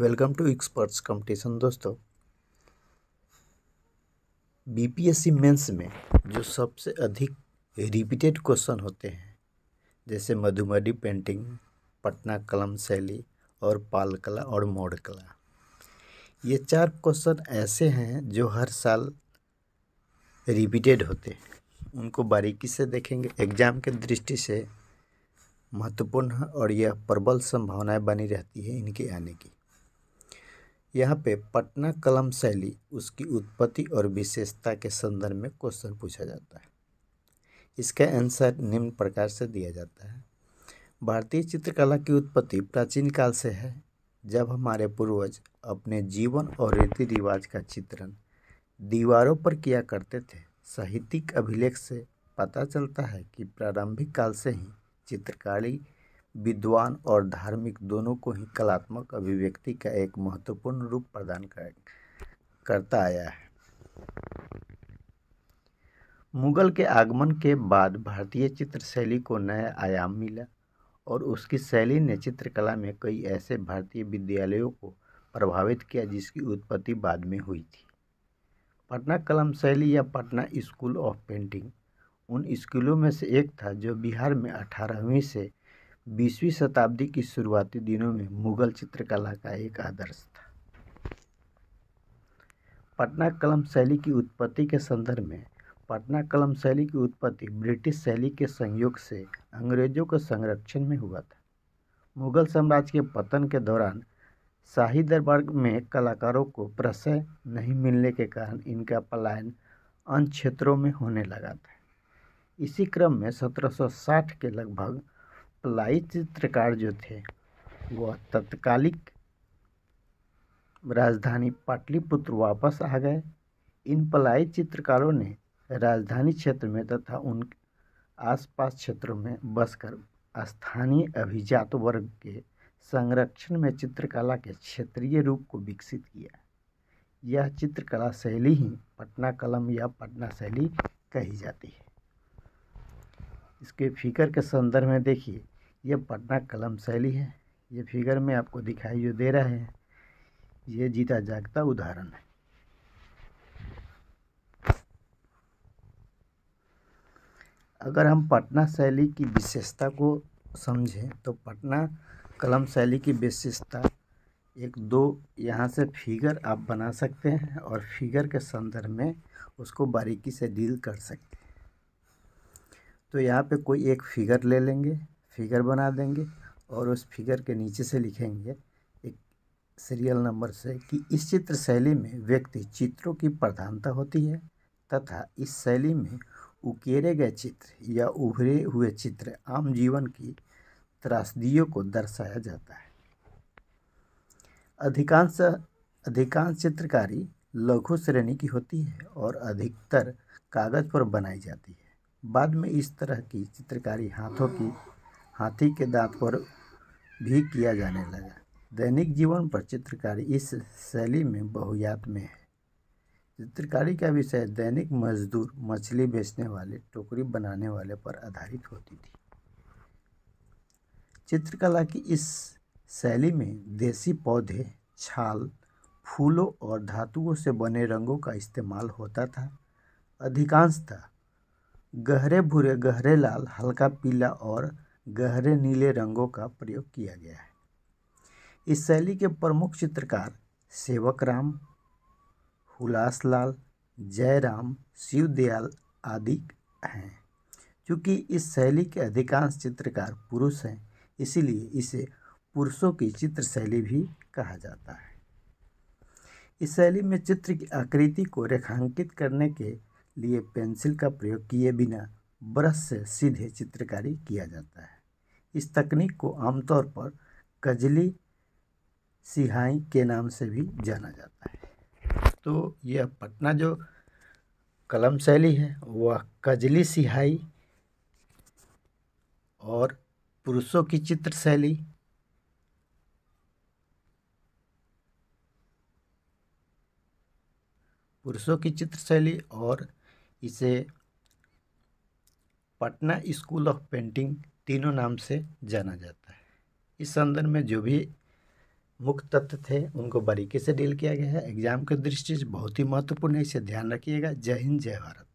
welcome to experts competition दोस्तों BPSC mains में जो सबसे अधिक रिपीटेड क्वेश्चन होते हैं जैसे मधुमढ़ी पेंटिंग पटना कलम शैली और पाल कला और मोड़ कला ये चार क्वेश्चन ऐसे हैं जो हर साल रिपीटेड होते हैं उनको बारीकी से देखेंगे एग्ज़ाम के दृष्टि से महत्वपूर्ण है और यह प्रबल संभावनाएं बनी रहती है इनके आने की यहाँ पे पटना कलम शैली उसकी उत्पत्ति और विशेषता के संदर्भ में क्वेश्चन पूछा जाता है इसका आंसर निम्न प्रकार से दिया जाता है भारतीय चित्रकला की उत्पत्ति प्राचीन काल से है जब हमारे पूर्वज अपने जीवन और रीति रिवाज का चित्रण दीवारों पर किया करते थे साहित्यिक अभिलेख से पता चलता है कि प्रारंभिक काल से ही चित्रकारी विद्वान और धार्मिक दोनों को ही कलात्मक अभिव्यक्ति का एक महत्वपूर्ण रूप प्रदान करता आया है मुगल के आगमन के बाद भारतीय चित्र शैली को नया आयाम मिला और उसकी शैली ने चित्रकला में कई ऐसे भारतीय विद्यालयों को प्रभावित किया जिसकी उत्पत्ति बाद में हुई थी पटना कलम शैली या पटना स्कूल ऑफ पेंटिंग उन स्कूलों में से एक था जो बिहार में अठारहवीं से बीसवीं शताब्दी की शुरुआती दिनों में मुगल चित्रकला का एक आदर्श था पटना कलम शैली की उत्पत्ति के संदर्भ में पटना कलम शैली की उत्पत्ति ब्रिटिश शैली के संयोग से अंग्रेजों के संरक्षण में हुआ था मुगल साम्राज्य के पतन के दौरान शाही दरबार में कलाकारों को प्रशय नहीं मिलने के कारण इनका पलायन अन्य क्षेत्रों में होने लगा था इसी क्रम में 1760 के लगभग लाई चित्रकार जो थे वह तत्कालिक राजधानी पाटलिपुत्र वापस आ गए इन पलायी चित्रकारों ने राजधानी क्षेत्र में तथा उन आसपास क्षेत्रों में बसकर स्थानीय अभिजात वर्ग के संरक्षण में चित्रकला के क्षेत्रीय रूप को विकसित किया यह चित्रकला शैली ही पटना कलम या पटना शैली कही जाती है इसके फिकर के संदर्भ में देखिए ये पटना कलम शैली है ये फिगर में आपको दिखाई जो दे रहा है ये जीता जागता उदाहरण है अगर हम पटना शैली की विशेषता को समझें तो पटना कलम शैली की विशेषता एक दो यहाँ से फिगर आप बना सकते हैं और फिगर के संदर्भ में उसको बारीकी से डील कर सकते हैं तो यहाँ पे कोई एक फिगर ले लेंगे फिगर बना देंगे और उस फिगर के नीचे से लिखेंगे एक सीरियल नंबर से कि इस चित्र शैली में व्यक्ति चित्रों की प्रधानता होती है तथा इस शैली में उकेरे गए चित्र या उभरे हुए चित्र आम जीवन की त्रासदियों को दर्शाया जाता है अधिकांश अधिकांश चित्रकारी लघु श्रेणी की होती है और अधिकतर कागज़ पर बनाई जाती है बाद में इस तरह की चित्रकारी हाथों की हाथी के दांत पर भी किया जाने लगा दैनिक जीवन पर चित्रकारी इस शैली में बहुयात में है चित्रकारी का विषय दैनिक मजदूर मछली बेचने वाले टोकरी बनाने वाले पर आधारित होती थी चित्रकला की इस शैली में देसी पौधे छाल फूलों और धातुओं से बने रंगों का इस्तेमाल होता था अधिकांशतः गहरे भूरे गहरे लाल हल्का पीला और गहरे नीले रंगों का प्रयोग किया गया है इस शैली के प्रमुख चित्रकार सेवक राम हुलास लाल जयराम शिवदयाल आदि हैं चूँकि इस शैली के अधिकांश चित्रकार पुरुष हैं इसीलिए इसे पुरुषों की चित्र शैली भी कहा जाता है इस शैली में चित्र की आकृति को रेखांकित करने के लिए पेंसिल का प्रयोग किए बिना ब्रश से सीधे चित्रकारी किया जाता है इस तकनीक को आमतौर पर कजली सिहाई के नाम से भी जाना जाता है तो यह पटना जो कलम शैली है वह कजली सिहाई और पुरुषों की चित्र शैली पुरुषों की चित्र शैली और इसे पटना स्कूल ऑफ पेंटिंग तीनों नाम से जाना जाता है इस संदर्भ में जो भी मुख्य तत्व थे उनको बारीकी से डील किया गया है एग्जाम के दृष्टि से बहुत ही महत्वपूर्ण है इसे ध्यान रखिएगा जय हिंद जय भारत